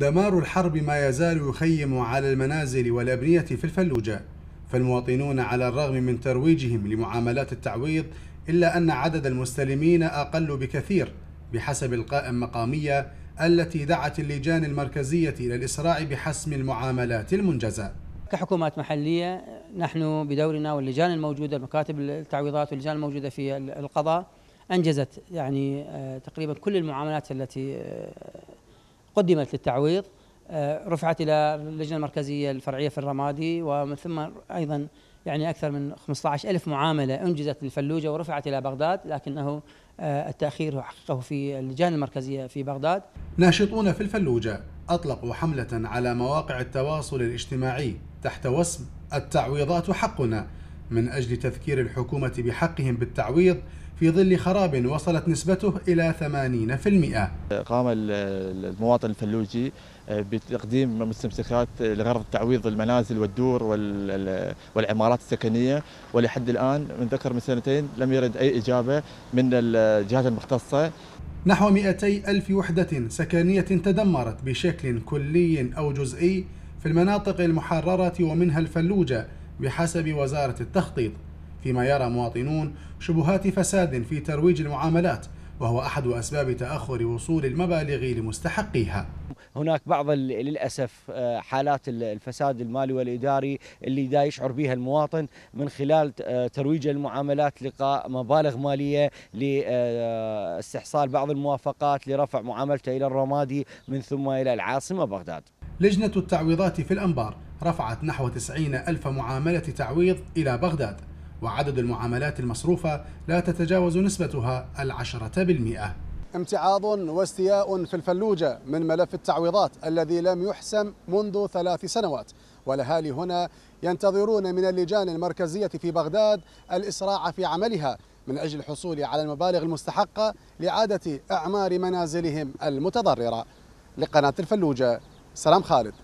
دمار الحرب ما يزال يخيم على المنازل والأبنية في الفلوجة فالمواطنون على الرغم من ترويجهم لمعاملات التعويض إلا أن عدد المستلمين أقل بكثير بحسب القائم مقامية التي دعت اللجان المركزية إلى الإسراع بحسم المعاملات المنجزة كحكومات محلية نحن بدورنا واللجان الموجودة مكاتب التعويضات واللجان الموجودة في القضاء أنجزت يعني آه، تقريبا كل المعاملات التي آه، قدمت للتعويض آه، رفعت الى اللجنه المركزيه الفرعيه في الرمادي ومن ثم ايضا يعني اكثر من 15 الف معامله انجزت للفلوجه ورفعت الى بغداد لكنه آه، التاخير حققه في اللجان المركزيه في بغداد. ناشطون في الفلوجه اطلقوا حمله على مواقع التواصل الاجتماعي تحت وسم التعويضات حقنا من أجل تذكير الحكومة بحقهم بالتعويض في ظل خراب وصلت نسبته إلى 80% قام المواطن الفلوجي آه، بتقديم مستمسكات لغرض تعويض المنازل والدور والعمارات السكنية ولحد الآن من ذكر من سنتين لم يرد أي إجابة من الجهات المختصة نحو 200 ألف وحدة سكنية تدمرت بشكل كلي أو جزئي في المناطق المحررة ومنها الفلوجة بحسب وزارة التخطيط فيما يرى مواطنون شبهات فساد في ترويج المعاملات وهو أحد أسباب تأخر وصول المبالغ لمستحقيها هناك بعض للأسف آه، حالات الفساد المالي والإداري اللي دا يشعر بها المواطن من خلال آه، ترويج المعاملات لقاء مبالغ مالية لاستحصال آه، بعض الموافقات لرفع معاملته إلى الرمادي من ثم إلى العاصمة بغداد لجنة التعويضات في الأنبار رفعت نحو 90 ألف معاملة تعويض إلى بغداد وعدد المعاملات المصروفة لا تتجاوز نسبتها العشرة بالمئة امتعاض واستياء في الفلوجة من ملف التعويضات الذي لم يحسم منذ ثلاث سنوات والأهالي هنا ينتظرون من اللجان المركزية في بغداد الإسراع في عملها من أجل الحصول على المبالغ المستحقة لإعادة أعمار منازلهم المتضررة لقناة الفلوجة سلام خالد